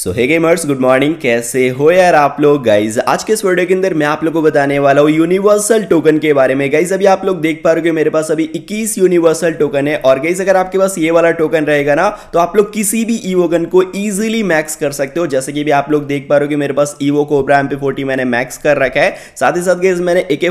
सो hey gamers good morning कैसे हो यार आप लोग गाइज आज के इस वीडियो के अंदर मैं आप लोग को बताने वाला हूँ यूनिवर्सल टोकन के बारे में गाइज अभी आप लोग देख पा रहे हो मेरे पास अभी 21 यूनिवर्सल टोकन है और गाइज अगर आपके पास ये वाला टोकन रहेगा ना तो आप लोग किसी भी ईवोगन को ईजिली मैक्स कर सकते हो जैसे कि भी आप लोग देख पा रहे हो मेरे पास ईवो कोबरा एम फोर्टी मैंने मैक्स कर रखा है साथ ही साथ गाइज मैंने ए के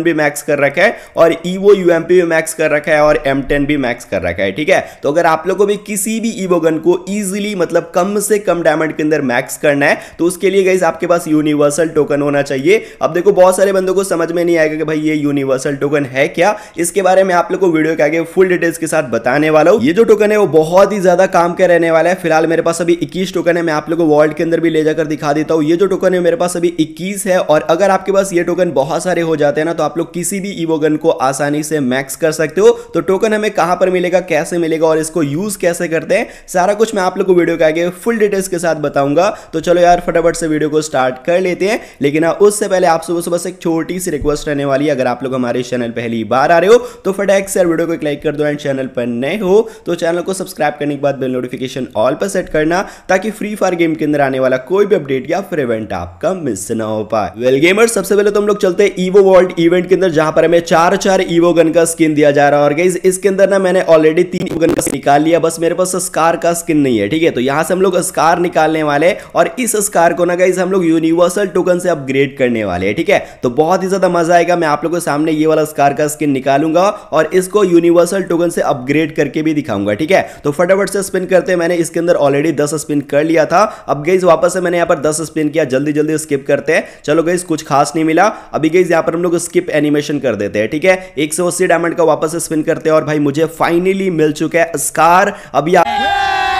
भी मैक्स कर रखा है और ईवो यू भी मैक्स कर रखा है और एम भी मैक्स कर रखा है ठीक है तो अगर आप लोग को भी किसी भी ईवोगन को ईजिली मतलब कम से कम डायमंड के अंदर मैक्स करना है तो उसके लिए गाइज आपके पास यूनिवर्सल टोकन होना चाहिए अब देखो बहुत सारे बंदों को समझ में नहीं आएगा कि भाई ये यूनिवर्सल टोकन है क्या इसके बारे में आप लोग को वीडियो के आगे फुल डिटेल्स के साथ बताने वाला हूँ ये जो टोकन है वो बहुत ही ज्यादा काम के रहने वाला है फिलहाल मेरे पास अभी इक्कीस टोकन है मैं आप लोग को वर्ल्ड के अंदर भी ले जाकर दिखा देता हूँ ये जो टोकन है मेरे पास अभी इक्कीस है और अगर आपके पास ये टोकन बहुत सारे हो जाते हैं ना तो आप लोग किसी भी ईवोगन को आसानी से मैक्स कर सकते हो तो टोकन हमें कहां पर मिलेगा कैसे मिलेगा और इसको यूज कैसे करते हैं सारा कुछ मैं आप लोग को वीडियो के आगे फुल डिटेल्स के साथ बताऊंगा तो चलो यार फटाफट से वीडियो को स्टार्ट कर लेते हैं लेकिन हाँ, उससे पहले आप सुबह सुबह से एक छोटी सी रिक्वेस्ट रहने वाली है अगर आप लोग हमारे चैनल पहली बार आ रहे हो तो फटाक से वीडियो को एक लाइक कर दो एंड चैनल पर नए हो तो चैनल को सब्सक्राइब करने के बाद बिल नोटिफिकेशन ऑल पर सेट करना ताकि फ्री फायर गेम के अंदर आने वाला कोई भी अपडेट या फिर इवेंट आपका मिस ना हो पाए वेल गेमर सबसे पहले तो हम लोग चलते हैं ईवो वर्ल्ड इवेंट के अंदर जहां पर हमें चार चार ईवो गन का स्किन दिया जा रहा है और गाइज इसके अंदर ना मैंने ऑलरेडी तीन ईवो गन का निकाल लिया बस मेरे पास स्कार का स्किन नहीं है ठीक है तो यहां से हम लोग स्कार निकालने वाले और इस स्कार को ना गाइज हम लोग यूनिवर्सल टोकन से अपग्रेड करने वाले हैं ठीक है तो बहुत ही ज्यादा मजा आएगा मैं आप लोग के सामने ये वाला स्कार का स्किन निकालूंगा और इसको यूनिवर्सल टोकन से अपग्रेड करके भी दिखाऊंगा ठीक है तो फटाफट से स्पिन करते मैंने इसके अंदर ऑलरेडी दस स्पिन कर लिया था अब गई वापस से मैंने यहाँ पर दस स्पिन किया जल्दी जल्दी स्किप करते हैं चलो गई कुछ खास नहीं मिला अभी गई यहाँ पर हम लोग स्किप एनिमेशन कर देते हैं ठीक है एक सौ डायमंड का वापस स्पिन करते हैं और भाई मुझे फाइनली मिल चुका है स्कार अब यहाँ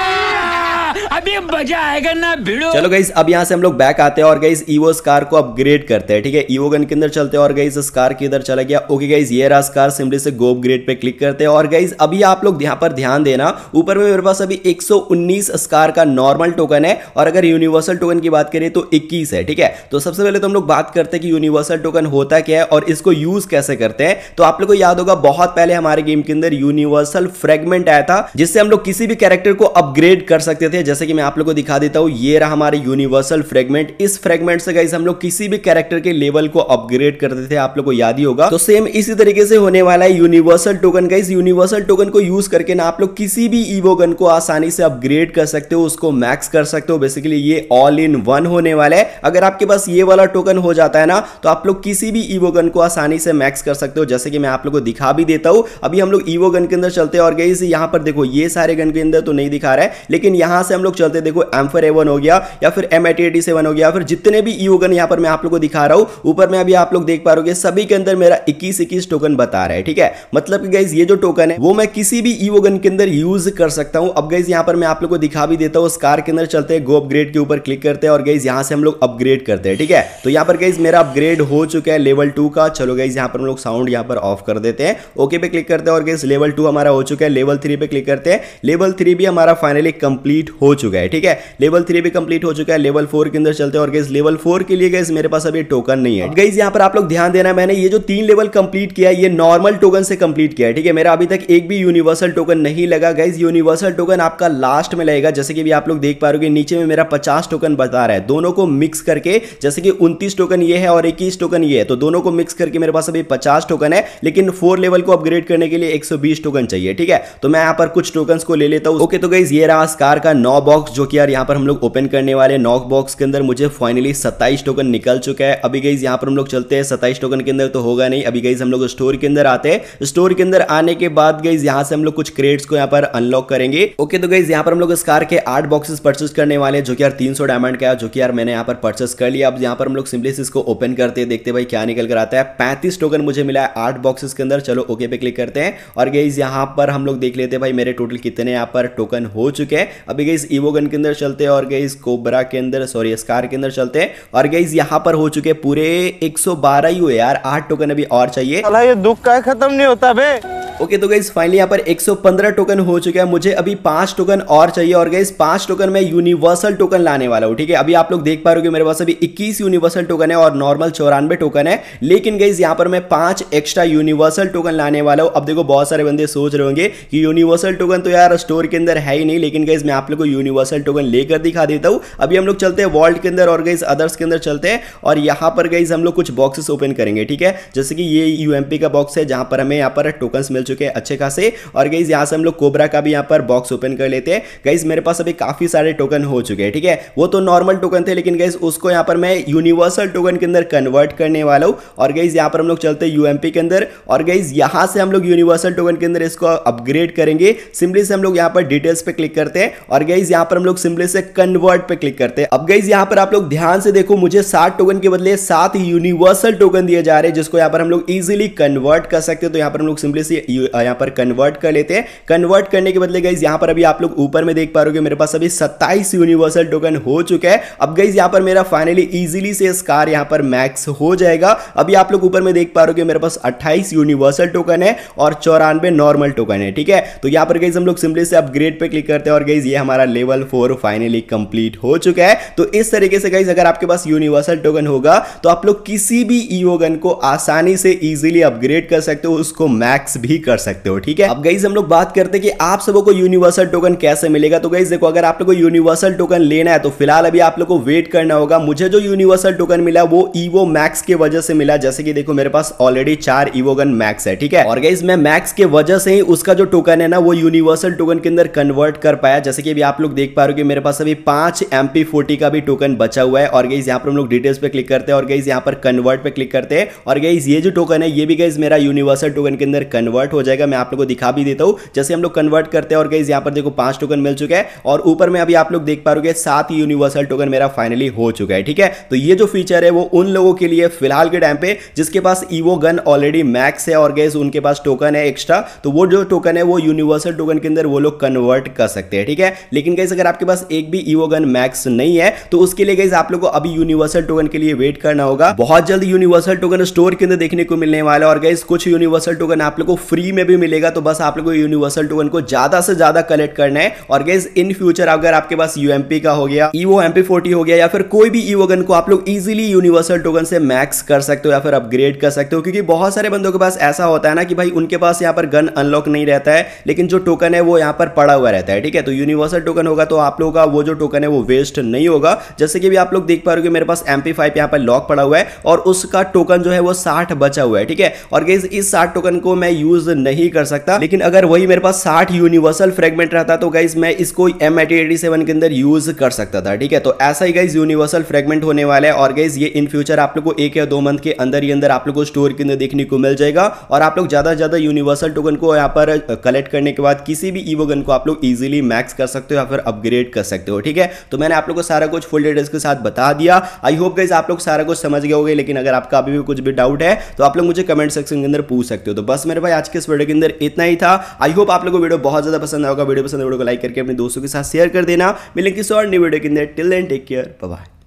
अभी मजा आएगा ना भिड़ो चलो गई अब यहाँ से हम लोग बैक आते हैं और गई ईवो कार को अपग्रेड करते हैं ठीक है ईवो गन के अंदर चलते हैं और गई कार के इधर चला गया ओके गाइज ये रहा कार सिंपली से गो अपग्रेड पे क्लिक करते हैं और गाइज अभी आप लोग यहाँ पर ध्यान देना ऊपर में मेरे पास अभी 119 स्कार का नॉर्मल टोकन है और अगर यूनिवर्सल टोकन की बात करें तो इक्कीस है ठीक है तो सबसे पहले तो हम लोग बात करते हैं कि यूनिवर्सल टोकन होता क्या है और इसको यूज कैसे करते हैं तो आप लोग को याद होगा बहुत पहले हमारे गेम के अंदर यूनिवर्सल फ्रेगमेंट आया था जिससे हम लोग किसी भी कैरेक्टर को अपग्रेड कर सकते थे जैसे कि मैं आप लोगों को दिखा देता हूँ ये रहा हमारे यूनिवर्सल फ्रेगमेंट इस फ्रेगमेंट से गाइस हम लोग किसी भी कैरेक्टर के लेवल को अपग्रेड करते थे आप लोग को याद ही होगा तो सेम इसी तरीके से होने वाला है यूनिवर्सल टोकन का यूनिवर्सल टोकन को यूज करके ना आप लोग किसी भी ईवोगन को आसानी से अपग्रेड कर सकते हो उसको मैक्स कर सकते हो बेसिकली ये ऑल इन वन होने वाला है अगर आपके पास ये वाला टोकन हो जाता है ना तो आप लोग किसी भी ईवोगन को आसानी से मैक्स कर सकते हो जैसे कि मैं आप लोग को दिखा भी देता हूं अभी हम लोग ईवो गन के अंदर चलते हैं और गई यहां पर देखो ये सारे गन के अंदर तो नहीं दिखा रहा है लेकिन यहां से हम लोग चलते देखो एम फोर ए हो गया या फिर एम एटी एटी सेवन हो गया फिर जितने भी ई e ओगन यहाँ पर मैं आप लोग को दिखा रहा हूँ ऊपर में अभी आप लोग देख पा रहे सभी के अंदर मेरा इक्कीस इक्कीस टोकन बता रहा है ठीक है मतलब कि गाइज ये जो टोकन है वो मैं किसी भी ई e ओगन के अंदर यूज कर सकता हूँ अब गाइज यहाँ पर मैं आप लोग को दिखा भी देता हूँ उस कार के अंदर चलते हैं गो अपग्रेड के ऊपर क्लिक करते हैं और गाइज यहाँ से हम लोग अपग्रेड करते हैं ठीक है तो यहाँ पर गाइज मेरा अपग्रेड हो चुका है लेवल टू का चलो गाइज यहाँ पर हम लोग साउंड यहाँ पर ऑफ कर देते हैं ओके पे क्लिक करते हैं और गाइज लेवल टू हमारा हो चुका है लेवल थ्री पे क्लिक करते हैं लेवल थ्री भी हमारा फाइनली कंप्लीट हो चुका चुका है ठीक है लेवल थ्री भी कंप्लीट हो चुका है लेवल फोर के अंदर चलते हैं और गैस लेवल फोर के लिए गैस मेरे पास अभी टोकन नहीं है गैस यहाँ पर आप लोग ध्यान देना मैंने ये जो तीन लेवल कंप्लीट किया ये नॉर्मल टोकन से कंप्लीट किया है ठीक है मेरा अभी तक एक भी यूनिवर्सल टोकन नहीं लगा गैस यूनिवर्सल टोकन आपका लास्ट में लगेगा जैसे कि भी आप लोग देख पा रहे हो नीचे में मेरा पचास टोकन बता रहा है दोनों को मिक्स करके जैसे कि उन्तीस टोकन ये है और इक्कीस टोकन ये है तो दोनों को मिक्स करके मेरे पास अभी पचास टोकन है लेकिन फोर लेवल को अपग्रेड करने के लिए एक टोकन चाहिए ठीक है तो मैं यहाँ पर कुछ टोकन को ले लेता हूँ ओके तो गैस ये रहा स्कार का नौ बॉक्स बॉक्स जो कि यार यहाँ पर हम लोग ओपन करने वाले नॉक बॉक्स के अंदर मुझे फाइनली सत्ताईस टोकन निकल चुका है अभी गई यहाँ पर हम लोग चलते हैं सत्ताईस टोकन के अंदर तो होगा नहीं अभी गई हम लोग स्टोर के अंदर आते हैं स्टोर के अंदर आने के बाद गई यहाँ से हम लोग कुछ क्रेड्स को यहाँ पर अनलॉक करेंगे ओके तो गई यहाँ पर हम लोग इस कार के आठ बॉक्सेस परचेस करने वाले जो कि यार तीन डायमंड का है जो कि यार मैंने यहाँ पर परचेस कर लिया अब यहाँ पर हम लोग सिंपली इसको ओपन करते हैं देखते भाई क्या निकल कर आता है पैंतीस टोकन मुझे मिला है आठ बॉक्सेस के अंदर चलो ओके पे क्लिक करते हैं और गई यहाँ पर हम लोग देख लेते हैं भाई मेरे टोटल कितने यहाँ पर टोकन हो चुके हैं अभी गई ईवो लोगन के अंदर चलते हैं और गई कोबरा के अंदर सॉरी स्कार के अंदर चलते हैं और गई यहाँ पर हो चुके पूरे 112 ही हुए यार आठ टोकन अभी और चाहिए ये दुख का खत्म नहीं होता भाई ओके तो गाइज फाइनली यहाँ पर 115 टोकन हो चुका है मुझे अभी पांच टोकन और चाहिए और गाइज पांच टोकन में यूनिवर्सल टोकन लाने वाला हूँ ठीक है अभी आप लोग देख पा रहे हो मेरे पास अभी 21 यूनिवर्सल टोकन है और नॉर्मल चौरानवे टोकन है लेकिन गाइज यहाँ पर मैं पांच एक्स्ट्रा यूनिवर्सल टोकन लाने वाला हूँ अब देखो बहुत सारे बंदे सोच रहे होंगे कि यूनिवर्सल टोकन तो यार स्टोर के अंदर है ही नहीं लेकिन गाइज मैं आप लोग को यूनिवर्सल टोकन लेकर दिखा देता हूँ अभी हम लोग चलते हैं वर्ल्ड के अंदर और गाइज अदर्स के अंदर चलते हैं और यहाँ पर गाइज हम लोग कुछ बॉक्सेस ओपन करेंगे ठीक है जैसे कि ये यू का बॉक्स है जहाँ पर हमें यहाँ पर टोकन मिल चुके हैं अच्छे खासे और गईज यहाँ से हम लोग कोबरा का भी यहाँ पर बॉक्स ओपन कर लेते हैं गईज मेरे पास अभी काफ़ी सारे टोकन हो चुके हैं ठीक है वो तो नॉर्मल टोकन थे लेकिन गईज उसको यहाँ पर मैं यूनिवर्सल टोकन के अंदर कन्वर्ट करने वाला हूँ और गईज यहाँ पर हम लोग चलते हैं यूएमपी के अंदर और गईज यहाँ से हम लोग यूनिवर्सल टोकन के अंदर इसको अपग्रेड करेंगे सिंपली से हम लोग यहाँ पर डिटेल्स पे क्लिक करते हैं और गईज यहाँ पर हम लोग सिंपली से कन्वर्ट पर क्लिक करते हैं अब गईज यहाँ पर आप लोग ध्यान से देखो मुझे सात टोकन के बदले सात यूनिवर्सल टोकन दिए जा रहे हैं जिसको यहाँ पर हम लोग इजिली कन्वर्ट कर सकते हैं तो यहाँ पर हम लोग सिंपली से Uh, यहाँ पर कन्वर्ट कर लेते हैं कन्वर्ट करने के बदले गई यहाँ पर अभी आप लोग ऊपर में देख पा रहे हो मेरे पास अभी सत्ताईस यूनिवर्सल टोकन हो चुका है अब गई यहाँ पर मेरा फाइनली ईजिली से स्कार यहाँ पर मैक्स हो जाएगा अभी आप लोग ऊपर में देख पा रहे हो मेरे पास अट्ठाईस यूनिवर्सल टोकन है और चौरानवे नॉर्मल टोकन है ठीक है तो यहाँ पर गई हम लोग सिंपली से अपग्रेड पर क्लिक करते हैं और गई ये हमारा लेवल फोर फाइनली कंप्लीट हो चुका है तो इस तरीके से गई अगर आपके पास यूनिवर्सल टोकन होगा तो आप लोग किसी भी ईओ को आसानी से इजीली अपग्रेड कर सकते हो उसको मैक्स भी कर सकते हो ठीक है अब गाइज हम लोग बात करते हैं कि आप सबों को यूनिवर्सल टोकन कैसे मिलेगा तो गाइज देखो अगर आप लोग को यूनिवर्सल टोकन लेना है तो फिलहाल अभी आप लोग को वेट करना होगा मुझे जो यूनिवर्सल टोकन मिला वो ईवो मैक्स के वजह से मिला जैसे कि देखो मेरे पास ऑलरेडी चार ईवोगन मैक्स है ठीक है और गाइज मैं मैक्स के वजह से ही उसका जो टोकन है ना वो यूनिवर्सल टोकन के अंदर कन्वर्ट कर पाया जैसे कि अभी आप लोग देख पा रहे हो कि मेरे पास अभी पांच एमपी फोर्टी का भी टोकन बचा हुआ है और गाइज यहाँ पर हम लोग डिटेल्स पे क्लिक करते हैं और गाइज यहाँ पर कन्वर्ट पे क्लिक करते हैं और गाइज ये जो टोकन है ये भी गाइज मेरा यूनिवर्सल टोकन के अंदर कन्वर्ट कन्वर्ट हो जाएगा मैं आप लोग को दिखा भी देता हूँ जैसे हम लोग कन्वर्ट करते हैं और गई यहाँ पर देखो पांच टोकन मिल चुका है और ऊपर में अभी आप लोग देख पा रहे सात यूनिवर्सल टोकन मेरा फाइनली हो चुका है ठीक है तो ये जो फीचर है वो उन लोगों के लिए फिलहाल के टाइम पे जिसके पास ईवो गन ऑलरेडी मैक्स है और गैस उनके पास टोकन है एक्स्ट्रा तो वो जो टोकन है वो यूनिवर्सल टोकन के अंदर वो लोग कन्वर्ट कर सकते हैं ठीक है लेकिन गैस अगर आपके पास एक भी ईवो गन मैक्स नहीं है तो उसके लिए गैस आप लोग को अभी यूनिवर्सल टोकन के लिए वेट करना होगा बहुत जल्द यूनिवर्सल टोकन स्टोर के अंदर देखने को मिलने वाला और गैस कुछ यूनिवर्सल टोकन आप लोग को फ्री फ्री में भी मिलेगा तो बस आप लोगों को यूनिवर्सल टोकन को ज्यादा से ज्यादा कलेक्ट करना है और गैस इन फ्यूचर अगर आपके पास यूएमपी का हो गया ईवो एमपी फोर्टी हो गया या फिर कोई भी ईवो गन को आप लोग इजिली यूनिवर्सल टोकन से मैक्स कर सकते हो या फिर अपग्रेड कर सकते हो क्योंकि बहुत सारे बंदों के पास ऐसा होता है ना कि भाई उनके पास यहाँ पर गन अनलॉक नहीं रहता है लेकिन जो टोकन है वो यहाँ पर पड़ा हुआ रहता है ठीक है तो यूनिवर्सल टोकन होगा तो आप लोगों का वो जो टोकन है वो वेस्ट नहीं होगा जैसे कि भी आप लोग देख पा रहे हो मेरे पास एम पी फाइव यहाँ पर लॉक पड़ा हुआ है और उसका टोकन जो है वो साठ बचा हुआ है ठीक है और गैस इस साठ टोकन को मैं यूज नहीं कर सकता लेकिन अगर वही मेरे पास साठ यूनिवर्सल फ्रेगमेंट रहता तो गाइज मैं इसको एम के अंदर यूज कर सकता था ठीक है तो ऐसा ही गाइज यूनिवर्सल फ्रेगमेंट होने वाला है और गाइज ये इन फ्यूचर आप लोग को एक या दो मंथ के अंदर ही अंदर आप लोग को स्टोर के अंदर देखने को मिल जाएगा और आप लोग ज्यादा ज्यादा यूनिवर्सल टोकन को यहाँ पर कलेक्ट करने के बाद किसी भी ईवो गन को आप लोग इजिली मैक्स कर सकते हो या फिर अपग्रेड कर सकते हो ठीक है तो मैंने आप लोग को सारा कुछ फुल डिटेल्स के साथ बता दिया आई होप गाइज आप लोग सारा कुछ समझ गए होगे लेकिन अगर आपका अभी भी कुछ भी डाउट है तो आप लोग मुझे कमेंट सेक्शन के अंदर पूछ सकते हो तो बस मेरे भाई आज के इस वीडियो के अंदर इतना ही था आई होप आप लोगों को वीडियो बहुत ज़्यादा पसंद आएगा वीडियो पसंद वीडियो को लाइक करके अपने दोस्तों के साथ शेयर कर देना मिलेंगे सो और न्यू वीडियो के अंदर till then take care bye